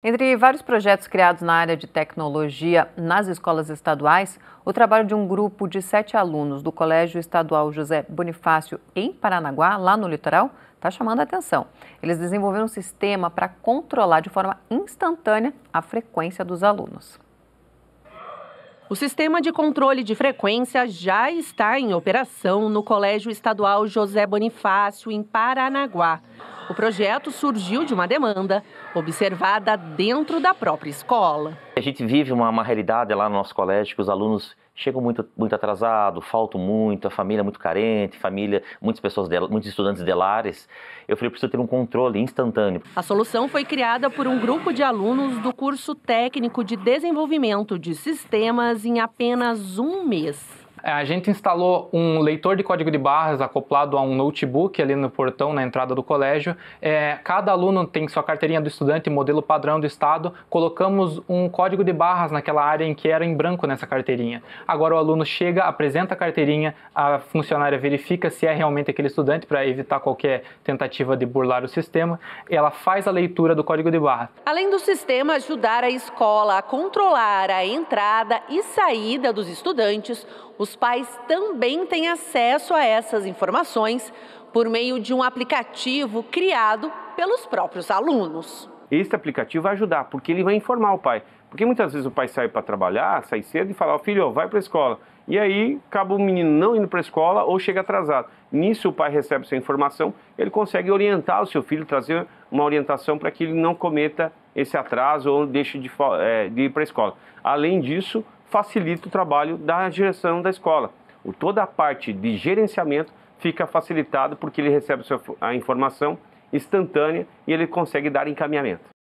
Entre vários projetos criados na área de tecnologia nas escolas estaduais, o trabalho de um grupo de sete alunos do Colégio Estadual José Bonifácio, em Paranaguá, lá no litoral, está chamando a atenção. Eles desenvolveram um sistema para controlar de forma instantânea a frequência dos alunos. O sistema de controle de frequência já está em operação no Colégio Estadual José Bonifácio, em Paranaguá. O projeto surgiu de uma demanda observada dentro da própria escola. A gente vive uma, uma realidade lá no nosso colégio que os alunos chegam muito, muito faltam muito, a família é muito carente, família, muitas pessoas, de, muitos estudantes delares. Eu falei, preciso ter um controle instantâneo. A solução foi criada por um grupo de alunos do curso técnico de desenvolvimento de sistemas em apenas um mês. É, a gente instalou um leitor de código de barras acoplado a um notebook ali no portão, na entrada do colégio. É, cada aluno tem sua carteirinha do estudante, modelo padrão do estado. Colocamos um código de barras naquela área em que era em branco nessa carteirinha. Agora o aluno chega, apresenta a carteirinha, a funcionária verifica se é realmente aquele estudante para evitar qualquer tentativa de burlar o sistema. Ela faz a leitura do código de barras. Além do sistema ajudar a escola a controlar a entrada e saída dos estudantes, os pais também têm acesso a essas informações por meio de um aplicativo criado pelos próprios alunos. Esse aplicativo vai ajudar, porque ele vai informar o pai. Porque muitas vezes o pai sai para trabalhar, sai cedo e fala: oh, filho, vai para a escola. E aí acaba o menino não indo para a escola ou chega atrasado. Nisso o pai recebe essa informação, ele consegue orientar o seu filho, trazer uma orientação para que ele não cometa esse atraso ou deixe de, é, de ir para a escola. Além disso, facilita o trabalho da direção da escola. O, toda a parte de gerenciamento fica facilitada porque ele recebe a informação instantânea e ele consegue dar encaminhamento.